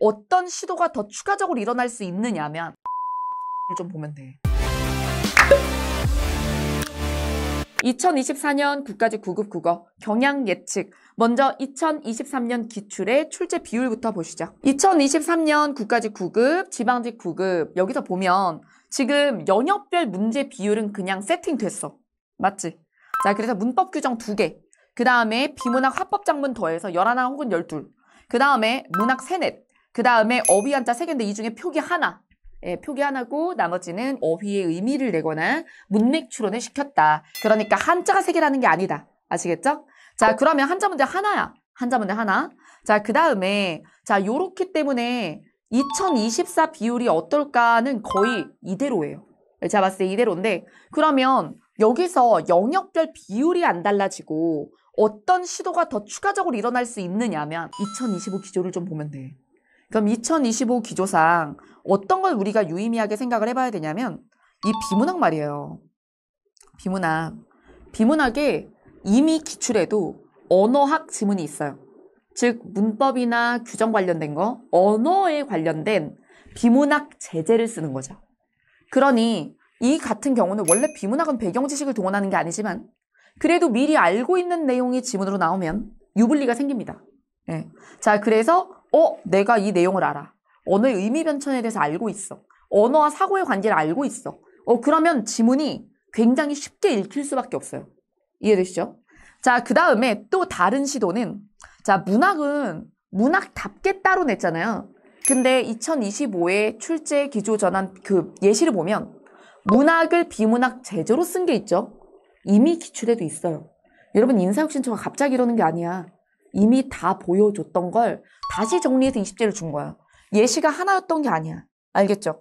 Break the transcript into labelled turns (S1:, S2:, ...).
S1: 어떤 시도가 더 추가적으로 일어날 수 있느냐면 좀 보면 돼. 2024년 국가직 구급 국어 경향 예측 먼저 2023년 기출의 출제 비율부터 보시죠. 2023년 국가직 구급 지방직 구급 여기서 보면 지금 연역별 문제 비율은 그냥 세팅됐어. 맞지? 자 그래서 문법 규정 2개 그 다음에 비문학 합법 작문 더해서 11 혹은 12그 다음에 문학 3넷 그 다음에 어휘 한자 세 개인데 이 중에 표기 하나. 예, 표기 하나고 나머지는 어휘의 의미를 내거나 문맥 추론을 시켰다. 그러니까 한자가 세 개라는 게 아니다. 아시겠죠? 자, 그러면 한자 문제 하나야. 한자 문제 하나. 자, 그 다음에 자, 요렇기 때문에 2024 비율이 어떨까는 거의 이대로예요. 예, 제가 봤을 때 이대로인데 그러면 여기서 영역별 비율이 안 달라지고 어떤 시도가 더 추가적으로 일어날 수 있느냐면 2025 기조를 좀 보면 돼. 그럼 2025 기조상 어떤 걸 우리가 유의미하게 생각을 해봐야 되냐면 이 비문학 말이에요. 비문학. 비문학에 이미 기출에도 언어학 지문이 있어요. 즉 문법이나 규정 관련된 거, 언어에 관련된 비문학 제재를 쓰는 거죠. 그러니 이 같은 경우는 원래 비문학은 배경 지식을 동원하는 게 아니지만 그래도 미리 알고 있는 내용이 지문으로 나오면 유불리가 생깁니다. 네. 자, 그래서 어, 내가 이 내용을 알아. 언어의 의미 변천에 대해서 알고 있어. 언어와 사고의 관계를 알고 있어. 어, 그러면 지문이 굉장히 쉽게 읽힐 수밖에 없어요. 이해되시죠? 자, 그 다음에 또 다른 시도는 자, 문학은 문학답게 따로 냈잖아요. 근데 2025에 출제 기조 전환 그 예시를 보면 문학을 비문학 제조로 쓴 게 있죠. 이미 기출에도 있어요. 여러분 인사혁신처가 갑자기 이러는 게 아니야. 이미 다 보여줬던 걸 다시 정리해서 20제를 준 거야. 예시가 하나였던 게 아니야. 알겠죠?